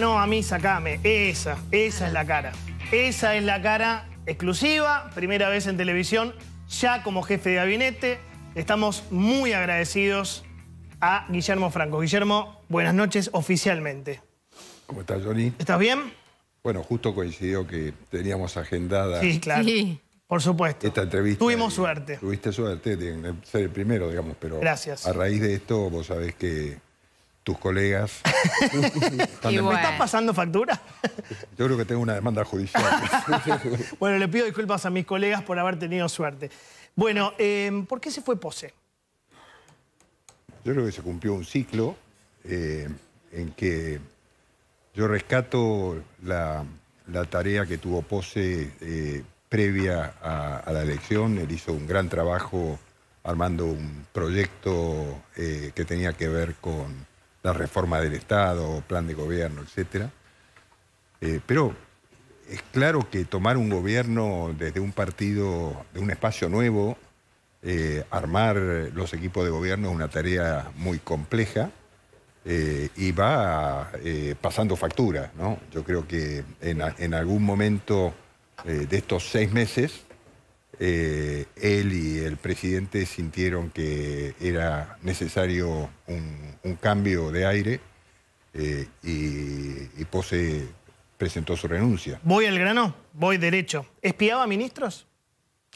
no, a mí sacame. Esa, esa es la cara. Esa es la cara exclusiva, primera vez en televisión, ya como jefe de gabinete. Estamos muy agradecidos a Guillermo Franco. Guillermo, buenas noches oficialmente. ¿Cómo estás, Johnny? ¿Estás bien? Bueno, justo coincidió que teníamos agendada. Sí, claro. Por supuesto. Esta entrevista. Tuvimos suerte. Tuviste suerte de ser el primero, digamos, pero. Gracias. A raíz de esto, vos sabés que tus colegas. ¿Me estás pasando factura? Yo creo que tengo una demanda judicial. bueno, le pido disculpas a mis colegas por haber tenido suerte. Bueno, em, ¿por qué se fue Pose? Yo creo que se cumplió un ciclo eh, en que yo rescato la, tarea que tuvo Pose eh, previa a, la elección. Él hizo un gran trabajo armando un proyecto eh, que tenía que ver con la reforma del Estado, plan de gobierno, etc. Eh, pero es claro que tomar un gobierno desde un partido, de un espacio nuevo, eh, armar los equipos de gobierno es una tarea muy compleja eh, y va pasando factura. Yo creo que en algún momento de estos seis meses eh, él y el presidente sintieron que era necesario un, cambio de aire eh, y, y Pose presentó su renuncia. Voy al grano, voy derecho. ¿Espiaba ministros?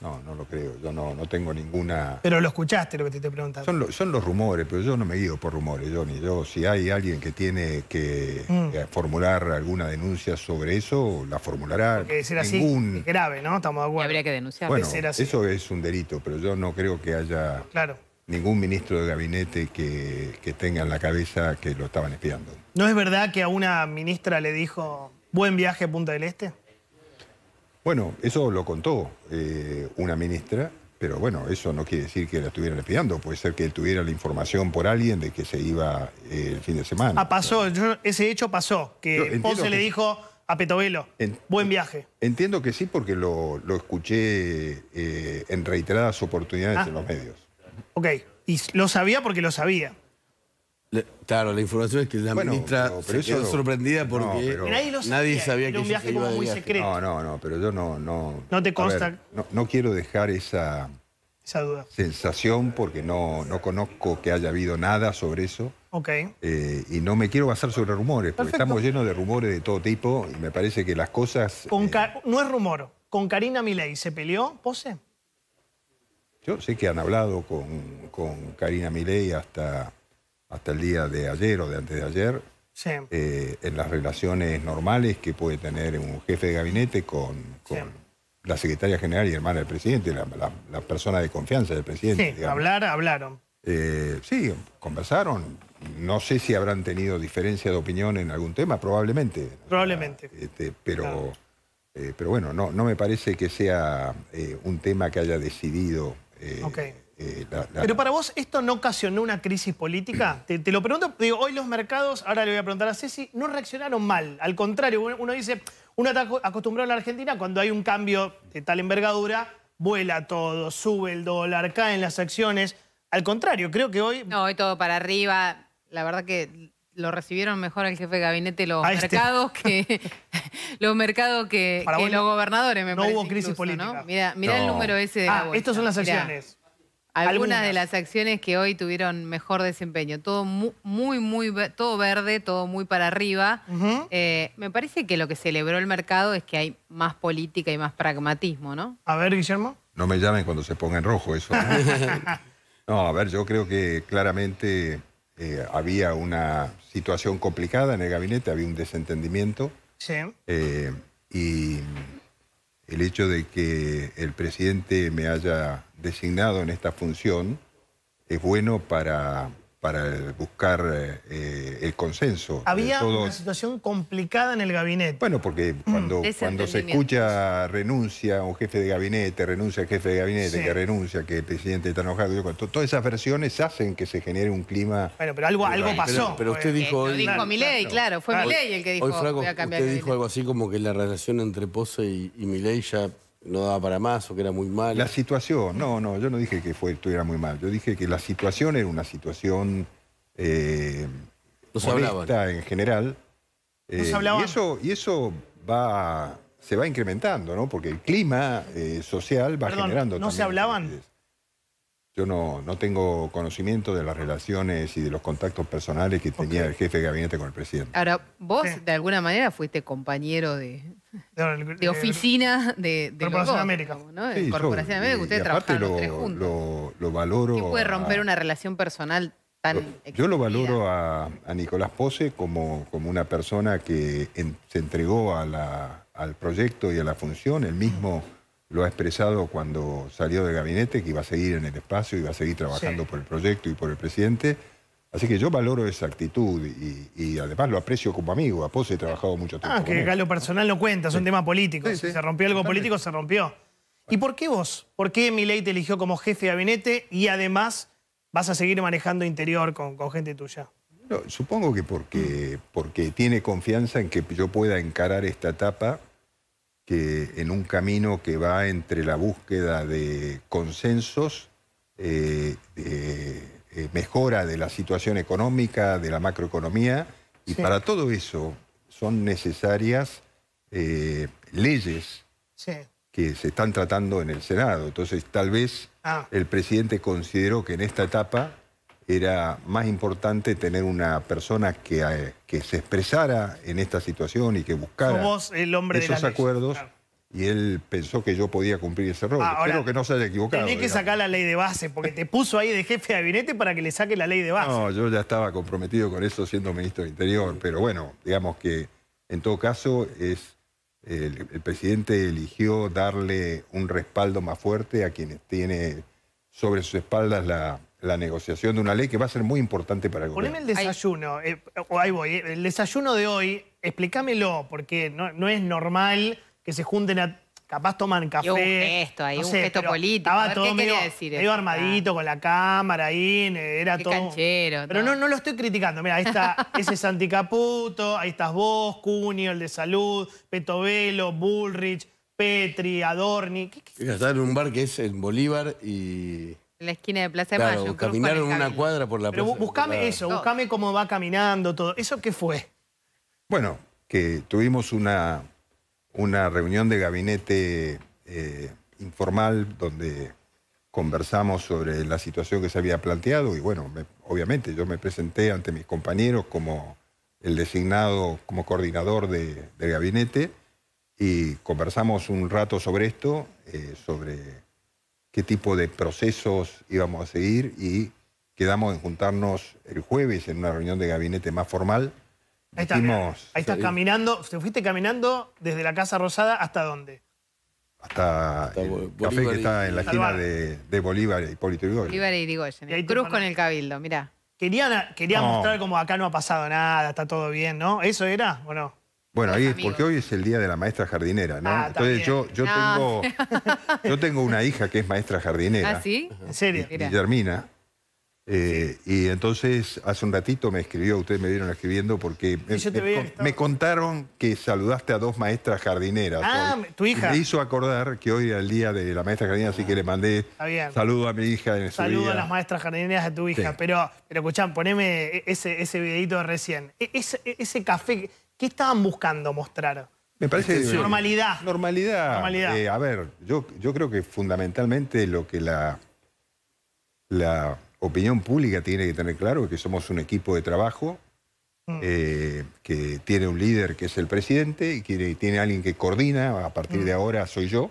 No, no lo creo. Yo no, no tengo ninguna... Pero lo escuchaste lo que te estoy preguntando. Son, son los rumores, pero yo no me guío por rumores, Johnny. Yo, si hay alguien que tiene que mm. formular alguna denuncia sobre eso, la formulará. Porque así grave, ¿no? Estamos de acuerdo. habría que denunciar. Bueno, eso es un delito, pero yo no creo que haya ningún ministro de gabinete que, que tenga en la cabeza que lo estaban espiando. ¿No es verdad que a una ministra le dijo buen viaje a Punta del Este? Bueno, eso lo contó eh, una ministra, pero bueno, eso no quiere decir que la estuvieran espiando. Puede ser que él tuviera la información por alguien de que se iba eh, el fin de semana. Ah, pasó, ese hecho pasó, que Ponce le dijo a Petovelo, buen viaje. Entiendo que sí, porque lo, escuché eh, en reiteradas oportunidades ah. en los medios. Ok, y lo sabía porque lo sabía claro, la información es que la ministra se sorprendida porque nadie, sabía, que era viaje muy secreto. No, no, no, pero yo no... No, te consta. no, quiero dejar esa, duda. sensación porque no, conozco que haya habido nada sobre eso. Ok. Eh, y no me quiero basar sobre rumores, porque estamos llenos de rumores de todo tipo y me parece que las cosas... Eh, no es rumor, con Karina Milei, ¿se peleó? ¿Pose? Yo sé que han hablado con, con Karina Milei hasta hasta el día de ayer o de antes de ayer, eh, en las relaciones normales que puede tener un jefe de gabinete con, la secretaria general y hermana del presidente, la, persona de confianza del presidente. Sí, hablar, hablaron. Eh, sí, conversaron. No sé si habrán tenido diferencia de opinión en algún tema, probablemente. Probablemente. Este, pero, eh, pero bueno, no, no me parece que sea un tema que haya decidido. Eh, Pero para vos, ¿esto no ocasionó una crisis política? te, lo pregunto, digo, hoy los mercados, ahora le voy a preguntar a Ceci, no reaccionaron mal. Al contrario, uno dice, uno está acostumbrado a la Argentina, cuando hay un cambio de tal envergadura, vuela todo, sube el dólar, caen las acciones. Al contrario, creo que hoy... No, hoy todo para arriba. La verdad que lo recibieron mejor el jefe de gabinete los mercados que los mercados que, los gobernadores me no hubo crisis política ¿no? mira, el número ese de ah, estos son las acciones algunas, de las acciones que hoy tuvieron mejor desempeño. Todo muy, muy, todo verde, todo muy para arriba. Eh, me parece que lo que celebró el mercado es que hay más política y más pragmatismo, ¿no? A ver, Guillermo. No me llamen cuando se ponga en rojo eso. no, a ver, yo creo que claramente eh, había una situación complicada en el gabinete, había un desentendimiento. Sí. Eh, y el hecho de que el presidente me haya designado en esta función es bueno para para buscar eh, el consenso. Había una situación complicada en el gabinete. Bueno, porque mm. cuando, cuando se escucha renuncia a un jefe de gabinete, renuncia al jefe de gabinete, que renuncia, que el presidente está enojado, todas esas versiones hacen que se genere un clima... Bueno, pero algo, algo pasó. Pero, usted dijo... dijo claro, Milei, claro, fue el que dijo... Hoy, Franco, usted dijo algo así como que la relación entre Pose y, y Milei ya no daba para más o que era muy mal. La situación, no, no, yo no dije que fue, estuviera muy mal. Yo dije que la situación era una situación eh, molesta en general. Eh, y eso, y eso va, se va incrementando, ¿no? Porque el clima eh, social va generando. ¿No se hablaban? Yo no, no tengo conocimiento de las relaciones y de los contactos personales que tenía el jefe de gabinete con el presidente. Ahora, vos de alguna manera fuiste compañero de, de oficina de, Corporación América. ¿no? Corporación América, que ustedes lo, Lo, valoro. puede romper una relación personal tan Yo lo valoro a, Nicolás Pose como, como una persona que se entregó a al proyecto y a la función, el mismo lo ha expresado cuando salió del gabinete, que iba a seguir en el espacio, iba a seguir trabajando por el proyecto y por el presidente. Así que yo valoro esa actitud y, además lo aprecio como amigo. A pose he trabajado mucho tiempo. Ah, que acá lo personal no cuenta, es un tema político si se rompió algo político, se rompió. ¿Y por qué vos? ¿Por qué Milei te eligió como jefe de gabinete y además vas a seguir manejando interior con, gente tuya? supongo que porque tiene confianza en que yo pueda encarar esta etapa que en un camino que va entre la búsqueda de consensos, eh, de eh, mejora de la situación económica, de la macroeconomía, y para todo eso son necesarias eh, leyes que se están tratando en el Senado. Entonces, tal vez ah. el presidente consideró que en esta etapa era más importante tener una persona que, eh, que se expresara en esta situación y que buscara esos acuerdos. Y él pensó que yo podía cumplir ese rol. Ah, Espero que no se haya equivocado. Tenés que sacar la ley de base, porque te puso ahí de jefe de gabinete para que le saque la ley de base. No, yo ya estaba comprometido con eso siendo ministro de Interior, pero bueno, digamos que en todo caso es el, el presidente eligió darle un respaldo más fuerte a quienes tiene sobre sus espaldas la, la negociación de una ley que va a ser muy importante para el gobierno. Poneme el desayuno, eh, ahí, voy, eh, el desayuno de hoy, explícamelo, porque no, es normal que se junten a capaz toman café. Y un gesto político. Estaba todo medio, armadito ah. con la cámara ahí, era todo. pero no. no, lo estoy criticando. Mira, ahí está ese Santi Caputo, ahí estás vos, Cunio, el de salud, Petovelo, Bullrich, Petri, Adorni. Estaba en un bar que es en Bolívar y la esquina de Plaza de Mayo. caminaron una cuadra por la Pero buscame eso, buscame cómo va caminando todo. ¿Eso qué fue? Bueno, que tuvimos una, una reunión de gabinete eh, informal donde conversamos sobre la situación que se había planteado y bueno, obviamente yo me presenté ante mis compañeros como el designado como coordinador de- del gabinete y conversamos un rato sobre esto, eh, sobre qué tipo de procesos íbamos a seguir y quedamos en juntarnos el jueves en una reunión de gabinete más formal. Ahí, ahí estás eh, caminando, te fuiste caminando desde la Casa Rosada hasta dónde? Hasta, el café que está en la esquina de, Bolívar y Hipólito Bolívar y Yrigoyen. Eh. Cruz con el cabildo, mirá. Quería, quería mostrar como acá no ha pasado nada, está todo bien, ¿no? ¿Eso era o no? Bueno, porque hoy es el día de la maestra jardinera, ¿no? Ah, entonces yo, yo, tengo, yo tengo una hija que es maestra jardinera. ¿Ah, sí? ¿En serio? Guillermina. Eh, y entonces hace un ratito me escribió, ustedes me vieron escribiendo porque me, contaron que saludaste a dos maestras jardineras. Ah, tu hija. me hizo acordar que hoy era el día de la maestra jardinera, así que le mandé saludo a mi hija. En saludo día. a las maestras jardineras de tu hija. Pero, pero escuchan, poneme e, ese, ese videito de recién. E, e, ese café ¿Qué estaban buscando mostrar? Me parece... normalidad. Normalidad. Eh, a ver, yo, yo creo que fundamentalmente lo que la, la opinión pública tiene que tener claro es que somos un equipo de trabajo mm. eh, que tiene un líder que es el presidente y tiene alguien que coordina, a partir mm. de ahora soy yo,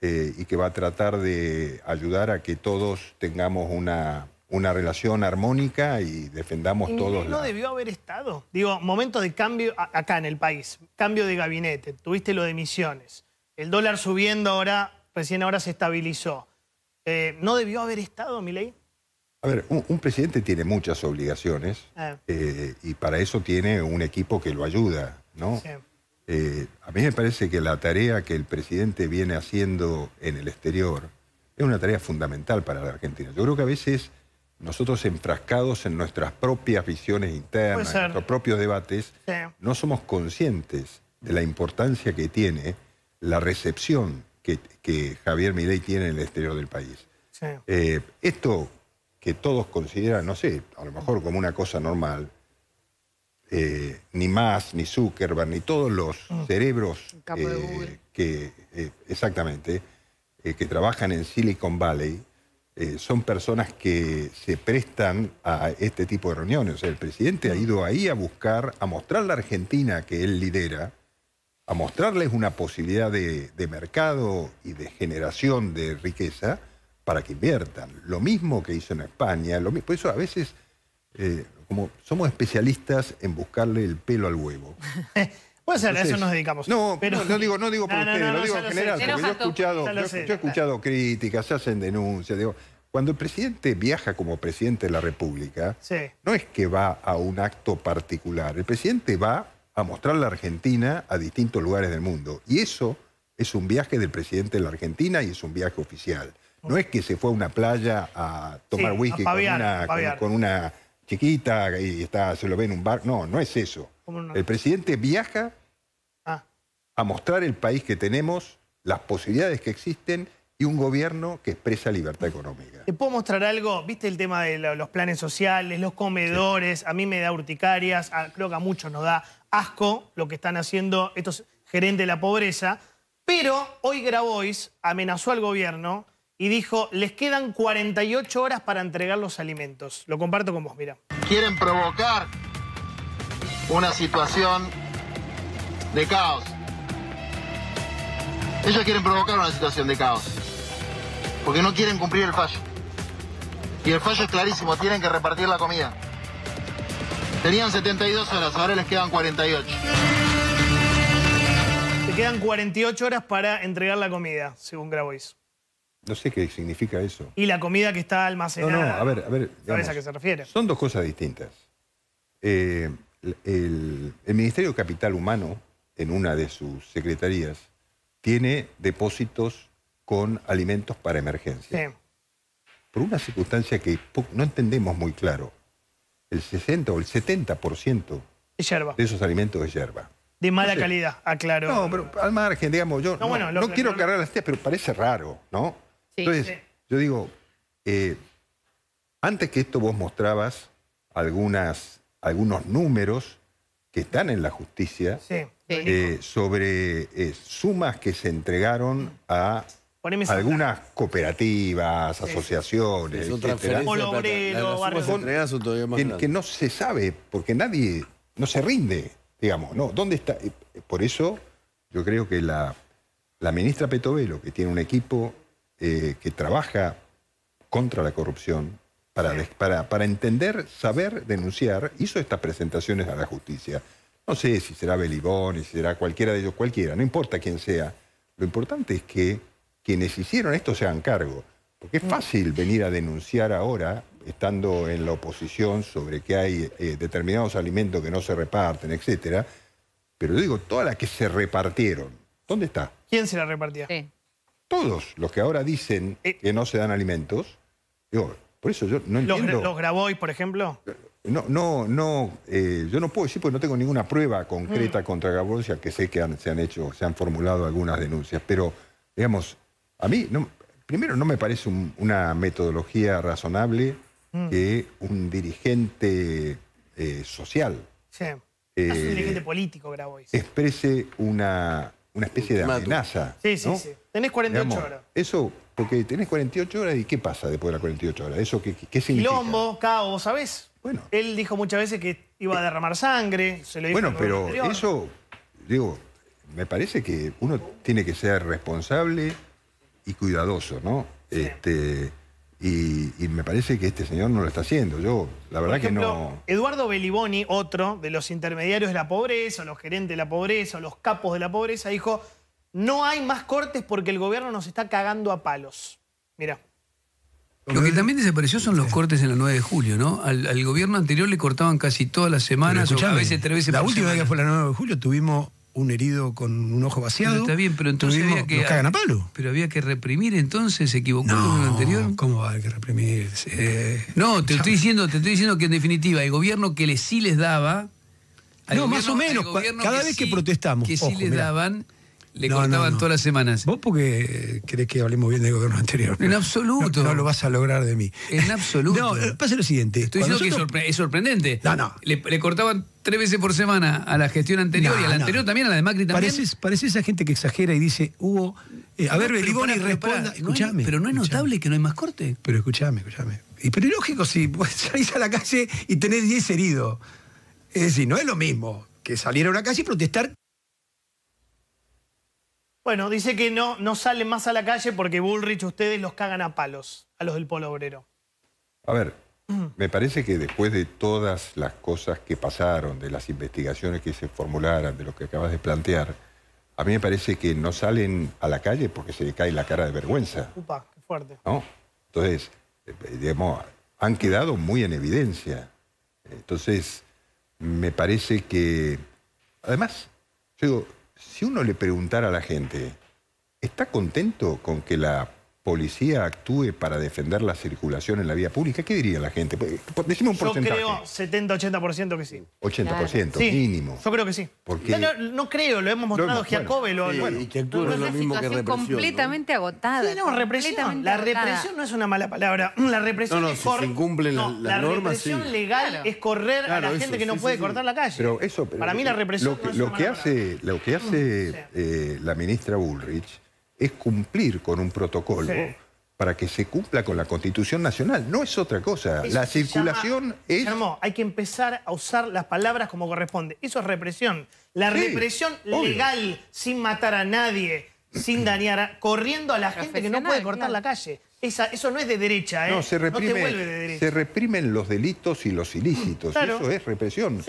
eh, y que va a tratar de ayudar a que todos tengamos una una relación armónica y defendamos todos. No debió haber estado. Digo, momento de cambio acá en el país, cambio de gabinete, tuviste lo de misiones, el dólar subiendo ahora, recién ahora se estabilizó. Eh, ¿No debió haber estado, Milei? A ver, un, presidente tiene muchas obligaciones ah. eh, y para eso tiene un equipo que lo ayuda, ¿no? Eh, a mí me parece que la tarea que el presidente viene haciendo en el exterior es una tarea fundamental para la Argentina. Yo creo que a veces nosotros enfrascados en nuestras propias visiones internas, en nuestros propios debates, no somos conscientes de la importancia que tiene la recepción que, Javier Milei tiene en el exterior del país. Eh, esto que todos consideran, no sé, a lo mejor como una cosa normal, eh, ni más, ni Zuckerberg, ni todos los mm. cerebros eh, que, exactamente, que trabajan en Silicon Valley, eh, son personas que se prestan a este tipo de reuniones. el presidente ha mm. ido ahí a buscar, a mostrar la Argentina que él lidera, a mostrarles una posibilidad de, mercado y de generación de riqueza para que inviertan. Lo mismo que hizo en España, lo mismo. por eso a veces eh, como somos especialistas en buscarle el pelo al huevo. a eso nos dedicamos. No, pero... no, digo, no digo por ustedes, lo digo en general, yo he escuchado, críticas, se hacen denuncias, digo... Cuando el presidente viaja como presidente de la República, no es que va a un acto particular, el presidente va a mostrar la Argentina a distintos lugares del mundo. Y eso es un viaje del presidente de la Argentina y es un viaje oficial. No es que se fue a una playa a tomar whisky con, una, chiquita y está, se lo ve en un bar. No, no es eso. El presidente viaja a mostrar el país que tenemos, las posibilidades que existen y un gobierno que expresa libertad económica. ¿Te puedo mostrar algo? ¿Viste el tema de los planes sociales, los comedores? A mí me da urticarias, a, creo que a muchos nos da asco lo que están haciendo estos gerentes de la pobreza. Pero hoy Grabois amenazó al gobierno y dijo, les quedan 48 horas para entregar los alimentos. Lo comparto con vos, mira. Quieren provocar una situación de caos. Ellos quieren provocar una situación de caos, porque no quieren cumplir el fallo. Y el fallo es clarísimo, tienen que repartir la comida. Tenían 72 horas, ahora les quedan 48. Te quedan 48 horas para entregar la comida, según Grabois. No sé qué significa eso. Y la comida que está almacenada. No, no, a ver, a ver. a qué se refiere? Son dos cosas distintas. Eh, el, el, Ministerio de Capital Humano, en una de sus secretarías, tiene depósitos con alimentos para emergencia. Por una circunstancia que no entendemos muy claro. El 60 o el 70% de esos alimentos es hierba. De mala calidad, aclaro. No, pero al margen, digamos, yo no, quiero cargar las tías, pero parece raro, ¿no? Entonces, yo digo, eh, antes que esto vos mostrabas algunas, algunos números que están en la justicia eh, sobre eh, sumas que se entregaron a algunas cooperativas, asociaciones, Que, no se sabe, porque nadie, no se rinde, digamos. no ¿Dónde está? Eh, por eso yo creo que la, ministra Petovelo, que tiene un equipo que trabaja contra la corrupción, para, entender, saber, denunciar, hizo estas presentaciones a la justicia. No sé si será Belibón, si será cualquiera de ellos, cualquiera, no importa quién sea. Lo importante es que quienes hicieron esto se hagan cargo. Porque es mm. fácil venir a denunciar ahora, estando en la oposición, sobre que hay eh, determinados alimentos que no se reparten, etc. Pero digo, todas las que se repartieron, ¿dónde está? ¿Quién se la repartió? Todos los que ahora dicen eh. que no se dan alimentos, digo, por eso yo no entiendo... ¿Los, los Grabois, por ejemplo? No, no, no, eh, yo no puedo decir porque no tengo ninguna prueba concreta mm. contra Grabois, ya que sé que se han hecho, se han formulado algunas denuncias, pero, digamos, a mí, primero, no me parece una metodología razonable mm. que un dirigente eh, social... Sí. Eh, un dirigente político, Grabois. Exprese una, especie de amenaza. Sí, sí, sí. Tenés 48 horas. Eso porque tenés 48 horas y ¿qué pasa después de las 48 horas? ¿Eso qué, qué significa? Quilombo, caos, sabes Bueno. Él dijo muchas veces que iba a derramar sangre, se lo dijo Bueno, pero eso, digo, me parece que uno tiene que ser responsable y cuidadoso, ¿no? Este, y, me parece que este señor no lo está haciendo. Yo, la verdad que no. Eduardo Beliboni, otro de los intermediarios de la pobreza, los gerentes de la pobreza, los capos de la pobreza, dijo: no hay más cortes porque el gobierno nos está cagando a palos. Mira. Lo que también desapareció son los cortes en la 9 de julio, ¿no? Al, gobierno anterior le cortaban casi todas las semanas, veces tres veces La última vez que fue la 9 de julio tuvimos un herido con un ojo vaciado. Pero está bien, pero entonces tuvimos, había que. Nos cagan a Pero había que reprimir entonces, se equivocó el anterior. ¿Cómo va a haber que reprimir? no, te estoy diciendo, te estoy diciendo que en definitiva, el gobierno que les, sí les daba. No, más o menos. Cada vez que protestamos. Que sí les daban le cortaban todas las semanas. ¿Vos porque eh, crees que hablemos bien del gobierno anterior? En absoluto. No, lo vas a lograr de mí. En absoluto. No, eh, pasa lo siguiente. Estoy diciendo que es, sorprendente. No, no. Le, cortaban tres veces por semana a la gestión anterior y a la anterior también, a la de Macri también. Parece, esa gente que exagera y dice, hubo... Eh, a ver, Beliboni responda. escuchame, pero no es notable que no hay más corte. Pero escuchame, escúchame pero es lógico, si salís a la calle y tenés 10 heridos. Es decir, no es lo mismo que salir a una calle y protestar bueno, dice que no, no salen más a la calle porque Bullrich ustedes los cagan a palos, a los del polo obrero. A ver, me parece que después de todas las cosas que pasaron, de las investigaciones que se formularan, de lo que acabas de plantear, a mí me parece que no salen a la calle porque se le cae la cara de vergüenza. Upa, qué fuerte. ¿No? Entonces, eh, eh, digamos, han quedado muy en evidencia. Entonces, me parece que, además, yo digo, si uno le preguntara a la gente, ¿está contento con que la policía actúe para defender la circulación en la vía pública? ¿Qué diría la gente? Pues, pues, decime un porcentaje. Yo creo 70-80% que sí. 80%, mínimo. Yo creo que sí. No, no, creo, lo hemos mostrado, Giacobbe lo, bueno, y que actúe no, es lo mismo que represión. completamente agotada. Sí, no, represión. La represión no es una mala palabra. La represión es si se incumplen la, la represión legal es correr a la gente que no puede cortar la calle. Pero eso, para mí la represión es una mala palabra. Lo que hace mm, eh, la ministra Bullrich es cumplir con un protocolo. para que se cumpla con la Constitución Nacional. No es otra cosa. la circulación es... hay que empezar a usar las palabras como corresponde. Eso es represión. La represión legal, sin matar a nadie, sin dañar, a, corriendo a la gente que no puede cortar la calle. Esa, eso no es de derecha, ¿eh? No, se reprime, se reprimen los delitos y los ilícitos. Eso es represión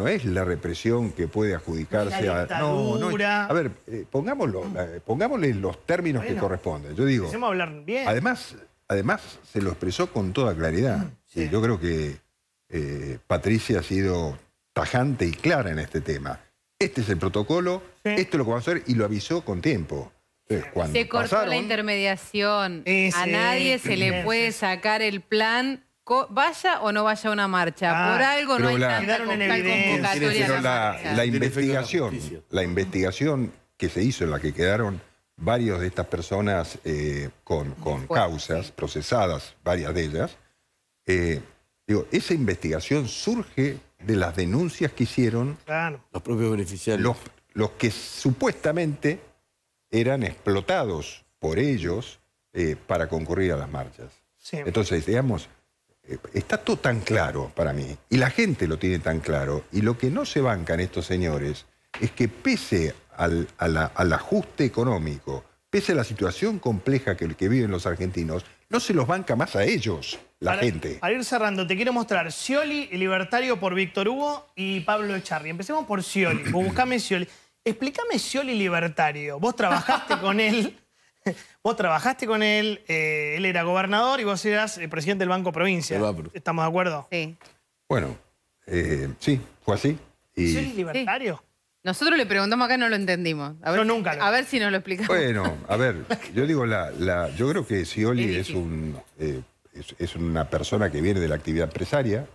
no es la represión que puede adjudicarse a. No, no. A ver, eh, pongámoslo, eh, pongámosle los términos que corresponden. Yo digo. hablar bien. Además, además, se lo expresó con toda claridad. Y mm, yo creo que eh, Patricia ha sido tajante y clara en este tema. Este es el protocolo, esto es lo que vamos a hacer y lo avisó con tiempo. se cortó la intermediación. a nadie se le puede sacar el plan vaya o no vaya a una marcha. Ah, por algo no hay la, tanta Pero la, investigación, la investigación que se hizo en la que quedaron varios de estas personas eh, con, causas procesadas, varias de ellas, eh, digo, esa investigación surge de las denuncias que hicieron los propios beneficiarios. Los, que supuestamente eran explotados por ellos eh, para concurrir a las marchas. Entonces, digamos, eh, está todo tan claro para mí, y la gente lo tiene tan claro, y lo que no se bancan estos señores es que pese al, ajuste económico, pese a la situación compleja que, viven los argentinos, no se los banca más a ellos, la gente. Al ir cerrando, te quiero mostrar Scioli, Libertario por Víctor Hugo y Pablo Echarri. Empecemos por Scioli, buscame Scioli. Explícame Scioli Libertario. Vos trabajaste con él, Vos trabajaste con él, eh, él era gobernador y vos eras eh, presidente del Banco Provincia. ¿Estamos de acuerdo? Sí. Bueno, eh, sí, fue así. Y... libertario? Nosotros le preguntamos acá, no lo entendimos. A ver, nunca. A ver si nos lo explicamos. Bueno, a ver, yo digo, la, yo creo que Scioli es, un, es una persona que viene de la actividad empresaria,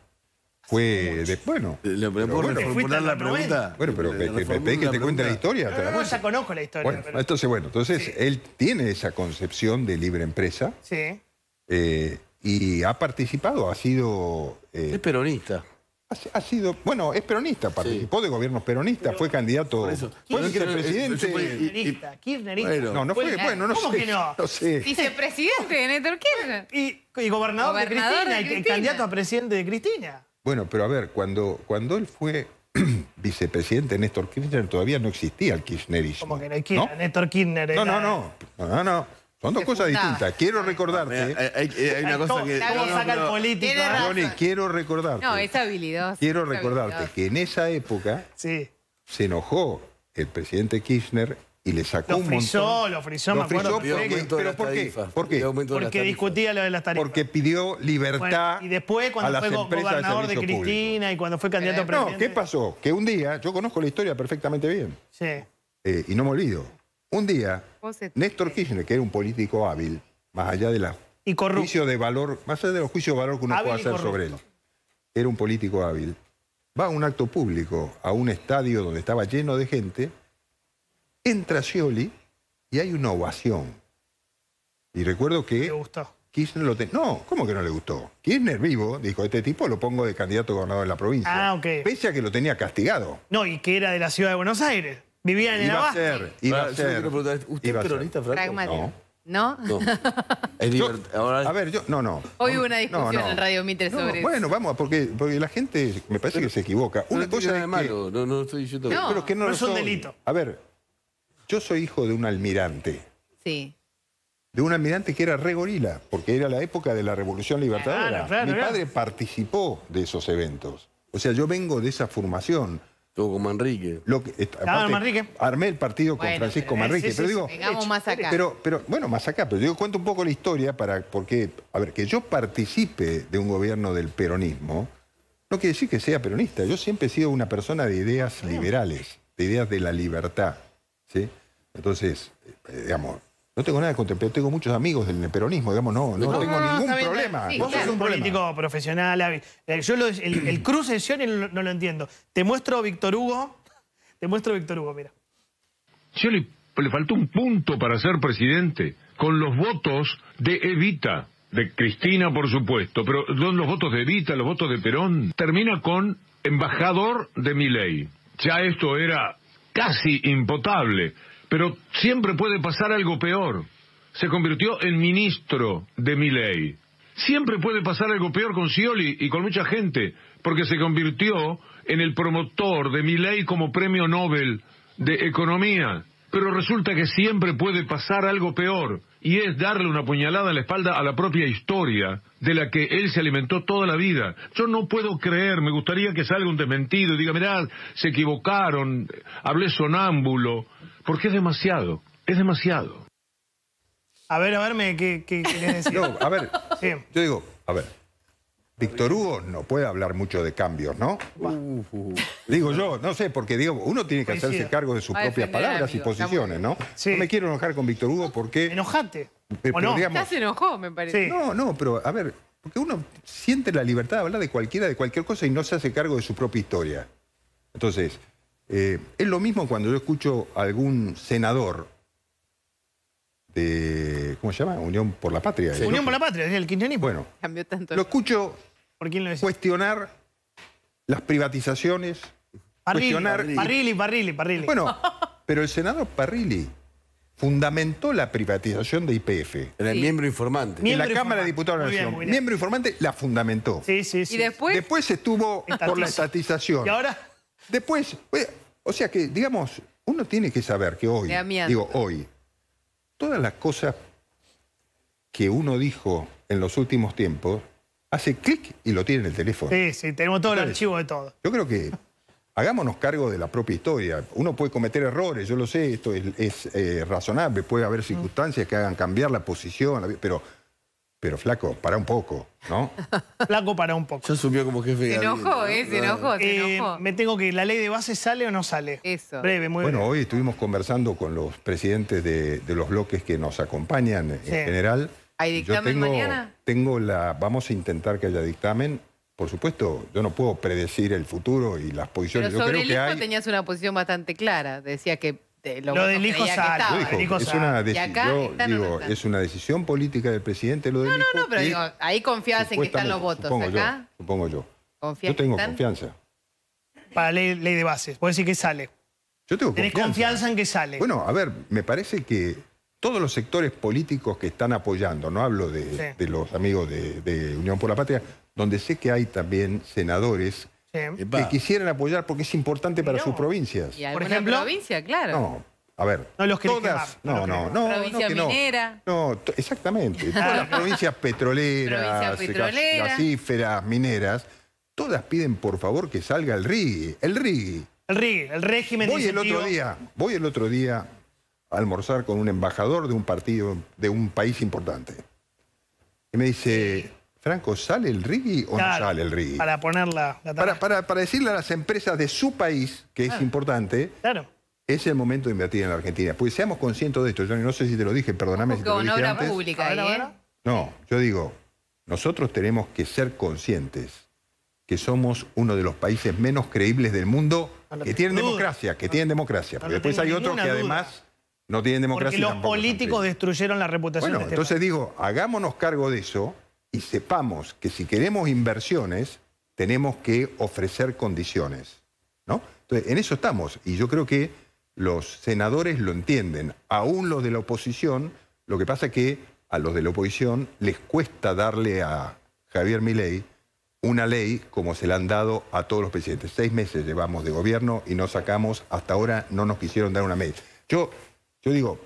fue de, bueno. ¿Le, podemos reformular la pregunta? Bueno, pero que, que, pedí que te cuente la historia. No, ya conozco la historia. Bueno, entonces, bueno, entonces él tiene esa concepción de libre empresa. Sí. Eh, y ha participado, ha sido... Eh, es peronista. Ha, sido, bueno, es peronista, participó de gobiernos peronistas, fue candidato, eso, fue Kirchnerista, no, no fue, bueno, no ¿cómo que no? Vicepresidente de Néstor Kirchner. Y, gobernador, de Cristina, de Cristina. Y, candidato a presidente de Cristina. Bueno, pero a ver, cuando, cuando él fue vicepresidente Néstor Kirchner, todavía no existía el kirchnerismo. ¿Cómo que no, Néstor Kirchner No, no, no, Son dos cosas distintas. Quiero recordarte... hay, una cosa que... No, saca el político? Eh? quiero recordarte... No, es Quiero recordarte que en esa época se enojó el presidente Kirchner y le sacó un Lo frisó, lo me frisó, ¿Pero por qué? Porque discutía lo de las tarifas. Porque pidió libertad Y después, cuando fue gobernador de, Cristina y cuando fue candidato a presidente... Eh, no, ¿qué pasó? Que un día, yo conozco la historia perfectamente bien. Sí. Eh, y no me olvido. Un día, Néstor Kirchner, que era un político hábil, más allá de la juicio de valor, más allá de los juicios de valor que uno puede hacer sobre él, era un político hábil, va a un acto público, a un estadio donde estaba lleno de gente entra Scioli y hay una ovación. Y recuerdo que... ¿Le gustó. Kirchner lo No, ¿cómo que no le gustó? Kirchner vivo dijo, este tipo lo pongo de candidato a gobernador de la provincia. Ah, ok. Pese a que lo tenía castigado. No, y que era de la ciudad de Buenos Aires. Vivía en el Iba a ser, iba a ser. ¿Usted es peronista, Franco? No. ¿No? no. A ver, yo, no, no. Hoy hubo una discusión en Radio Mitre sobre eso. Bueno, vamos, porque, porque la gente me parece que se equivoca. Una cosa es que... no, no estoy diciendo... No, que no, es un delito. A ver, yo soy hijo de un almirante. Sí. De un almirante que era re gorila, porque era la época de la Revolución Libertadora. Mi padre participó de esos eventos. O sea, yo vengo de esa formación. Estuvo con Manrique. Manrique. Armé el partido con Francisco Manrique. pero digo, más acá. Pero, bueno, más acá. Pero digo, cuento un poco la historia para... Porque, a ver, que yo participe de un gobierno del peronismo no quiere decir que sea peronista. Yo siempre he sido una persona de ideas ah. liberales, de ideas de la libertad. Entonces, eh, digamos, no tengo nada contra el tengo muchos amigos del peronismo, digamos, no, no, tengo ningún problema. Vos sos un político profesional. Eh, yo lo, el, cruce de no lo entiendo. Te muestro Víctor Hugo, te muestro Víctor Hugo, mira. Yo le faltó un punto para ser presidente, con los votos de Evita, de Cristina por supuesto, pero son los votos de Evita, los votos de Perón. Termina con embajador de Miley. Ya esto era casi impotable, pero siempre puede pasar algo peor. Se convirtió en ministro de Milley. Siempre puede pasar algo peor con Scioli y con mucha gente, porque se convirtió en el promotor de Milley como premio Nobel de Economía. Pero resulta que siempre puede pasar algo peor y es darle una puñalada en la espalda a la propia historia de la que él se alimentó toda la vida. Yo no puedo creer, me gustaría que salga un desmentido y diga, mirá, se equivocaron, hablé sonámbulo, porque es demasiado, es demasiado. A ver, a ver, ¿qué, qué decir? a ver, yo digo, a ver, Víctor Hugo no puede hablar mucho de cambios, ¿no? Uh. digo yo, no sé, porque digo, uno tiene que hacerse cargo de sus propias palabras y posiciones, ¿no? No me quiero enojar con Víctor Hugo porque... Enojante. Pero, eh, no? enojó, me parece. No, no, pero a ver, porque uno siente la libertad de hablar de cualquiera, de cualquier cosa y no se hace cargo de su propia historia. Entonces, eh, es lo mismo cuando yo escucho a algún senador este, ¿cómo se llama? Unión por la Patria. Unión por la Patria, es el quinceanismo. Bueno, lo escucho ¿Por cuestionar las privatizaciones, Parrilli, Parrilli, Parrilli, Bueno, pero el senador Parrilli fundamentó la privatización de IPF. Era el miembro informante. En la Cámara de Diputados de la Nación. Miembro informante la fundamentó. Sí, sí, sí. Y después, estuvo por la estatización. Y ahora, Después, eh, o sea que, digamos, uno tiene que saber que hoy, digo hoy, todas las cosas que uno dijo en los últimos tiempos, hace clic y lo tiene en el teléfono. Sí, sí, tenemos todo el archivo de todo. Yo creo que hagámonos cargo de la propia historia. Uno puede cometer errores, yo lo sé, esto es, eh, razonable, puede haber circunstancias que hagan cambiar la posición, pero pero flaco, para un poco, ¿no? flaco, para un poco. Se asumió como jefe. Eh, se enojó, Se enojó, eh, se enojó. me tengo que ir. ¿La ley de base sale o no sale? Eso. Breve, muy bueno, breve. Bueno, hoy estuvimos conversando con los presidentes de, los bloques que nos acompañan en general. ¿Hay dictamen tengo, mañana? Tengo la... Vamos a intentar que haya dictamen. Por supuesto, yo no puedo predecir el futuro y las posiciones. yo creo el que hay... tenías una posición bastante clara. decía que este, lo, del hijo es, una digo, es una decisión política del presidente lo No, no, no, pero digo, ahí confías en que están los votos supongo Yo, yo. tengo confianza. Para ley, de bases, puede decir que sale. Yo tengo Tenés confianza. en que sale. Bueno, a ver, me parece que todos los sectores políticos que están apoyando, no hablo de, los amigos de, de Unión por la Patria, donde sé que hay también senadores que quisieran apoyar porque es importante para sus provincias. Por ejemplo, provincia, claro. No, a ver, no los todas, no, no, no, no, minera. No, exactamente. Todas las provincias petroleras, petrolera. gasíferas, mineras, todas piden por favor que salga el RIGI. El RIGI. El RIGI, el régimen de el otro día, Voy el otro día a almorzar con un embajador de un partido, de un país importante. Y me dice, Franco, ¿sale el RIGI o no sale el RIGI? Para ponerla... para, decirle a las empresas de su país, que es ah. importante, claro. es el momento de invertir en la Argentina. Pues seamos conscientes de esto. Yo no sé si te lo dije, perdóname si lo dije obra pública ¿eh? No, yo digo, nosotros tenemos que ser conscientes que somos uno de los países menos creíbles del mundo que tienen democracia, que tienen democracia. Porque después hay otros que además... No tienen democracia. Porque los políticos destruyeron la reputación este entonces digo, hagámonos cargo de eso y sepamos que si queremos inversiones, tenemos que ofrecer condiciones. ¿no? Entonces, en eso estamos. Y yo creo que los senadores lo entienden, aún los de la oposición. Lo que pasa es que a los de la oposición les cuesta darle a Javier Milei una ley como se la han dado a todos los presidentes. Seis meses llevamos de gobierno y no sacamos, hasta ahora no nos quisieron dar una ley. Yo, yo digo,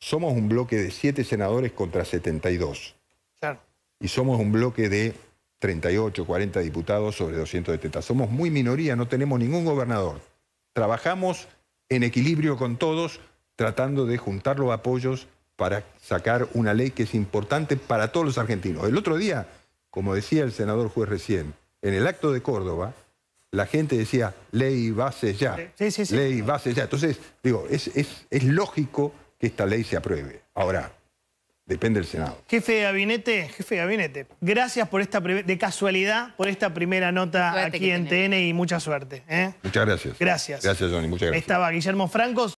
somos un bloque de siete senadores contra 72 y somos un bloque de 38, 40 diputados sobre 270. Somos muy minoría, no tenemos ningún gobernador. Trabajamos en equilibrio con todos, tratando de juntar los apoyos para sacar una ley que es importante para todos los argentinos. El otro día, como decía el senador juez recién, en el acto de Córdoba, la gente decía, ley base ya, sí, ley base ya. Entonces, digo, es lógico que esta ley se apruebe. Ahora, Depende del Senado. Jefe de gabinete, jefe de gabinete, gracias por esta, de casualidad, por esta primera nota aquí en TN y mucha suerte. ¿eh? Muchas gracias. Gracias. Gracias, Johnny, muchas gracias. Estaba Guillermo Francos.